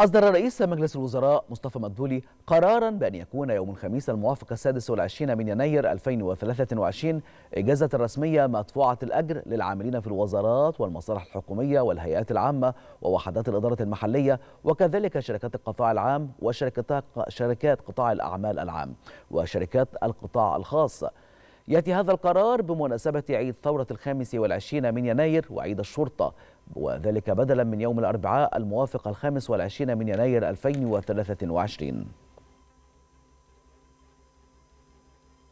أصدر رئيس مجلس الوزراء مصطفى مدبولي قرارا بأن يكون يوم الخميس الموافق السادس والعشرين من يناير 2023 إجازة رسمية مدفوعة الأجر للعاملين في الوزارات والمصالح الحكومية والهيئات العامة ووحدات الإدارة المحلية وكذلك شركات القطاع العام وشركات قطاع الأعمال العام وشركات القطاع الخاص يأتي هذا القرار بمناسبة عيد ثورة الخامس والعشرين من يناير وعيد الشرطة وذلك بدلا من يوم الأربعاء الموافق الخامس والعشرين من يناير 2023